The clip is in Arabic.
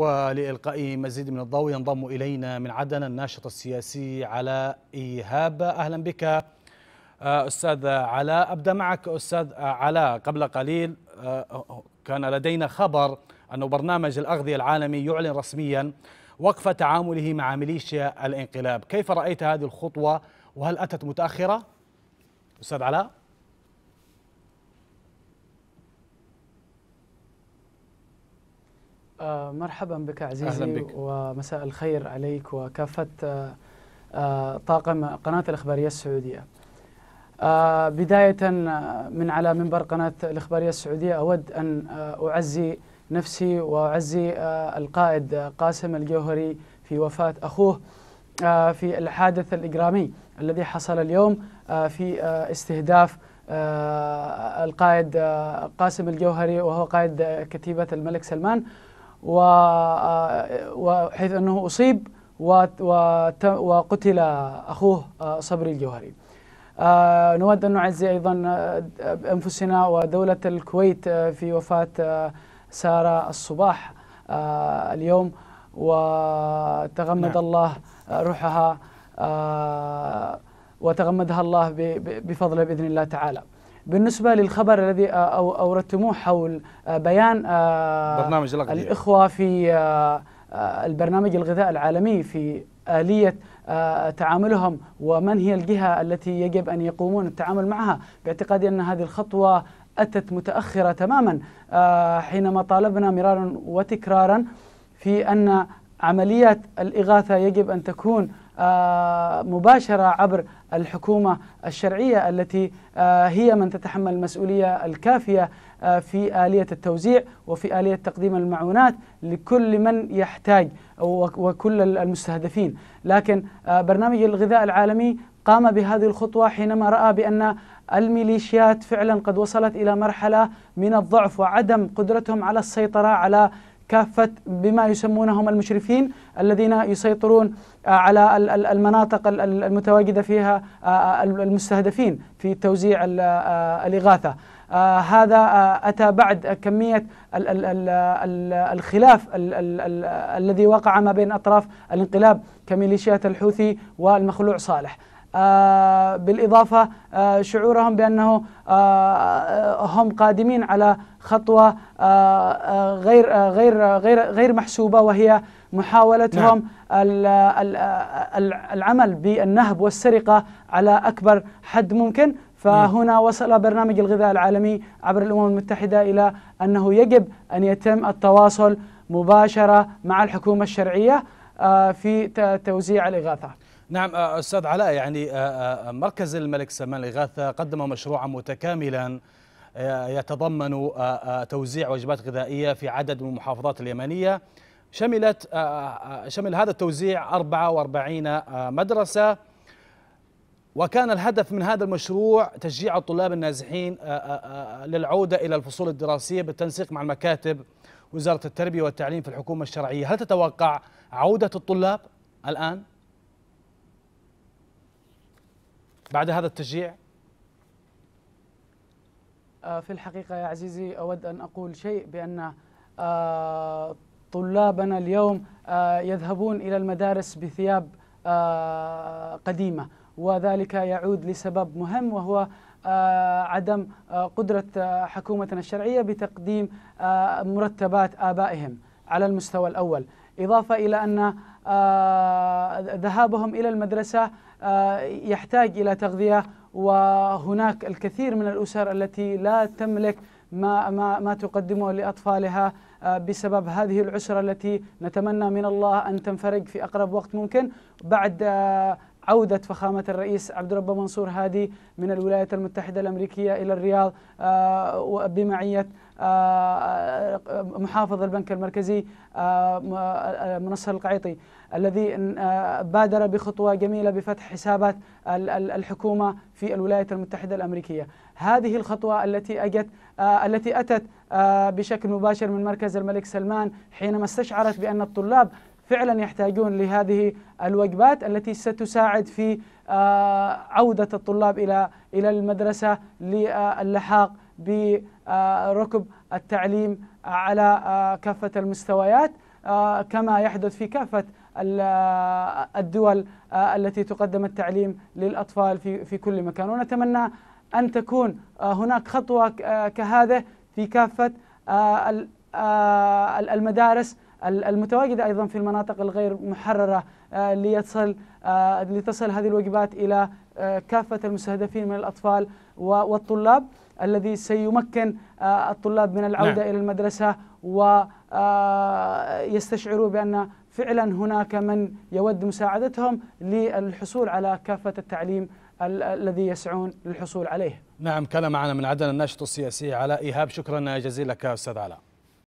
ولإلقاء مزيد من الضوء ينضم إلينا من عدن الناشط السياسي علاء إيهاب أهلا بك آه، أستاذ علاء أبدأ معك أستاذ علاء قبل قليل آه، كان لدينا خبر أن برنامج الأغذية العالمي يعلن رسميا وقف تعامله مع ميليشيا الانقلاب كيف رأيت هذه الخطوة وهل أتت متأخرة؟ أستاذ علاء آه، مرحبا بك عزيزي أهلا بك. ومساء الخير عليك وكافة آه، آه، طاقم قناة الإخبارية السعودية بداية من على منبر قناة الإخبارية السعودية أود أن أعزي نفسي وأعزي القائد قاسم الجوهري في وفاة أخوه في الحادث الإجرامي الذي حصل اليوم في استهداف القائد قاسم الجوهري وهو قائد كتيبة الملك سلمان آه، وحيث أنه أصيب وقتل أخوه آه، صبري الجوهري آه، نود أن نعزي أيضا أنفسنا ودولة الكويت في وفاة سارة الصباح اليوم وتغمد نعم. الله روحها وتغمدها الله بفضله بإذن الله تعالى بالنسبة للخبر الذي آه، أوردتموه حول آه، بيان آه، برنامج الإخوة في البرنامج الغذاء العالمي في آلية تعاملهم ومن هي الجهة التي يجب أن يقومون التعامل معها باعتقادي أن هذه الخطوة أتت متأخرة تماما حينما طالبنا مرارا وتكرارا في أن عمليات الإغاثة يجب أن تكون آه، مباشرة عبر الحكومة الشرعية التي آه، هي من تتحمل المسؤولية الكافية آه، في آلية التوزيع وفي آلية تقديم المعونات لكل من يحتاج وكل المستهدفين لكن برنامج الغذاء العالمي قام بهذه الخطوة حينما رأى بأن الميليشيات فعلا قد وصلت إلى مرحلة من الضعف وعدم قدرتهم على السيطرة على كافة بما يسمونهم المشرفين الذين يسيطرون آه، على المناطق المتواجدة فيها آه، آه، المستهدفين في توزيع الإغاثة هذا أتى بعد كمية الخلاف الذي وقع ما بين أطراف الانقلاب كميليشيات الحوثي والمخلوع صالح آه، بالإضافة آه، شعورهم بأنه آه، هم قادمين على خطوة غير غير غير غير محسوبة وهي محاولتهم نعم. العمل بالنهب والسرقة على أكبر حد ممكن فهنا نعم. وصل برنامج الغذاء العالمي عبر الأمم المتحدة إلى أنه يجب أن يتم التواصل مباشرة مع الحكومة الشرعية في توزيع الإغاثة نعم أستاذ علاء يعني مركز الملك سلمان الإغاثة قدم مشروعا متكاملا يتضمن توزيع وجبات غذائية في عدد من المحافظات اليمنية شملت شمل هذا التوزيع 44 مدرسة وكان الهدف من هذا المشروع تشجيع الطلاب النازحين للعودة إلى الفصول الدراسية بالتنسيق مع المكاتب وزارة التربية والتعليم في الحكومة الشرعية هل تتوقع عودة الطلاب الآن؟ بعد هذا التشجيع آه، في الحقيقة يا عزيزي أود أن أقول شيء بأن آه، طلابنا اليوم آه، يذهبون إلى المدارس بثياب قديمة وذلك يعود لسبب مهم وهو عدم قدرة حكومتنا الشرعية بتقديم مرتبات آبائهم على المستوى الأول إضافة إلى أن ذهابهم إلى المدرسة آه، يحتاج إلى تغذية وهناك الكثير من الأسر التي لا تملك ما, ما, ما تقدمه لأطفالها آه، بسبب هذه العسرة التي نتمنى من الله أن تنفرج في أقرب وقت ممكن بعد آه، عودة فخامة الرئيس عبد الرب منصور هادي من الولايات المتحدة الأمريكية إلى الرياض آه، بمعية آه، محافظ البنك المركزي آه، منصر القعيطي الذي بادر بخطوة جميلة بفتح حسابات الحكومة في الولايات المتحدة الأمريكية هذه الخطوة التي أجت التي أتت بشكل مباشر من مركز الملك سلمان حينما استشعرت بأن الطلاب فعلا يحتاجون لهذه الوجبات التي ستساعد في آه، عودة الطلاب إلى إلى المدرسة للحاق بركب التعليم على آه، كافة المستويات آه، كما يحدث في كافة الدول التي تقدم التعليم للأطفال في في كل مكان ونتمنى أن تكون هناك خطوة كهذه في كافة المدارس المتواجدة أيضا في المناطق الغير محررة آه، ليصل آه، لتصل هذه الوجبات إلى آه، كافة المستهدفين من الأطفال والطلاب الذي سيمكن الطلاب من العودة نعم. إلى المدرسة ويستشعروا بأن فعلا هناك من يود مساعدتهم للحصول على كافة التعليم الذي يسعون للحصول عليه نعم كان معنا من عدن الناشط السياسي على إيهاب شكرا جزيلا لك أستاذ علاء